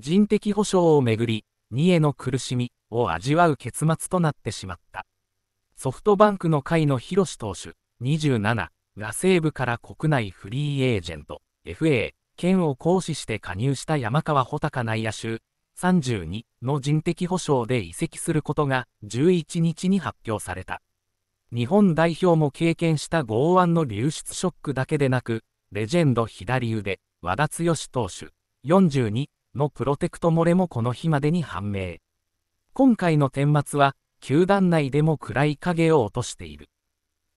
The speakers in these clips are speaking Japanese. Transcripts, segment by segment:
人的保障をめぐり、二重の苦しみを味わう結末となってしまった。ソフトバンクの会の広志投手27が西部から国内フリーエージェント FA 県を行使して加入した山川穂高内野手32の人的保障で移籍することが11日に発表された。日本代表も経験した剛腕の流出ショックだけでなく、レジェンド左腕、和田剛投手、42のプロテクト漏れもこの日までに判明。今回の顛末は、球団内でも暗い影を落としている。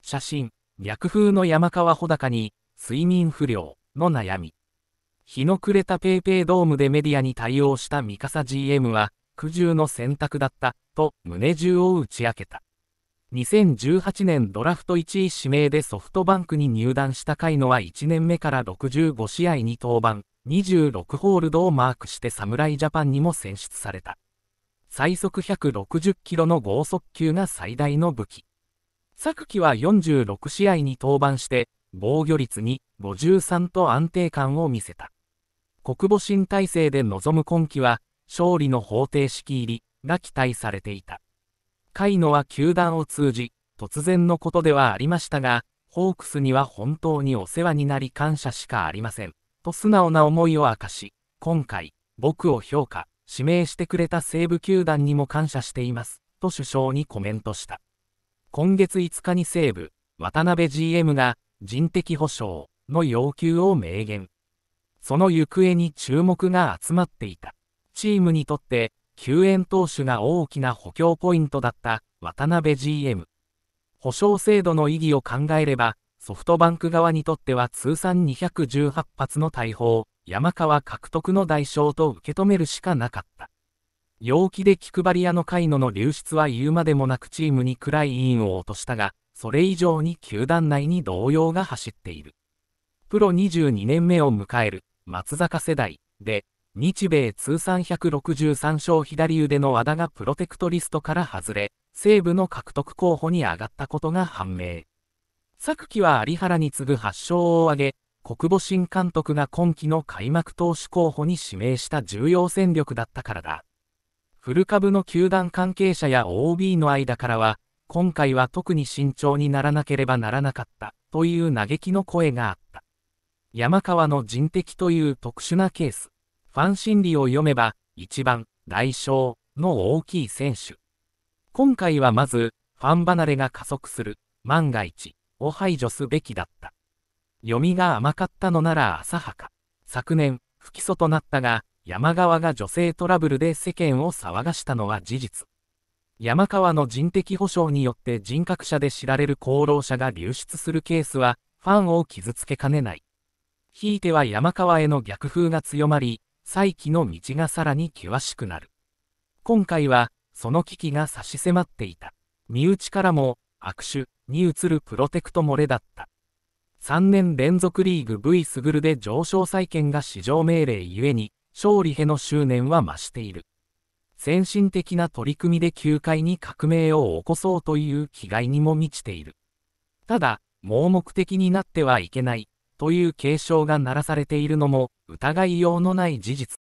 写真、逆風の山川穂高に、睡眠不良の悩み。日の暮れた paypay ドームでメディアに対応したミカサ GM は、苦渋の選択だった、と胸中を打ち明けた。2018年ドラフト1位指名でソフトバンクに入団した回野は1年目から65試合に登板、26ホールドをマークして侍ジャパンにも選出された。最速160キロの剛速球が最大の武器。昨季は46試合に登板して、防御率に53と安定感を見せた。国母新体制で臨む今季は、勝利の方程式入りが期待されていた。海野は球団を通じ、突然のことではありましたが、ホークスには本当にお世話になり感謝しかありません。と素直な思いを明かし、今回、僕を評価、指名してくれた西武球団にも感謝しています、と首相にコメントした。今月5日に西武、渡辺 GM が人的保障の要求を明言。その行方に注目が集まっていた。チームにとって、救援投手が大きな補強ポイントだった渡辺 GM。保証制度の意義を考えれば、ソフトバンク側にとっては通算218発の大砲、山川獲得の代償と受け止めるしかなかった。陽気で気配り屋の回イの流出は言うまでもなくチームに暗い委員を落としたが、それ以上に球団内に動揺が走っている。プロ22年目を迎える松坂世代で、日米通算163勝左腕の和田がプロテクトリストから外れ、西部の獲得候補に上がったことが判明。昨季は有原に次ぐ8勝を挙げ、国母新監督が今季の開幕投手候補に指名した重要戦力だったからだ。古株の球団関係者や OB の間からは、今回は特に慎重にならなければならなかったという嘆きの声があった。山川の人的という特殊なケース。ファン心理を読めば、一番、代償の大きい選手。今回はまず、ファン離れが加速する、万が一、を排除すべきだった。読みが甘かったのなら浅はか。昨年、不起訴となったが、山川が女性トラブルで世間を騒がしたのは事実。山川の人的保障によって人格者で知られる功労者が流出するケースは、ファンを傷つけかねない。ひいては山川への逆風が強まり、再起の道がさらに険しくなる。今回は、その危機が差し迫っていた。身内からも、悪手に移るプロテクト漏れだった。3年連続リーグ V スグルで上昇債権が至上命令ゆえに、勝利への執念は増している。先進的な取り組みで球界に革命を起こそうという気概にも満ちている。ただ、盲目的になってはいけない、という警鐘が鳴らされているのも、疑いようのない事実。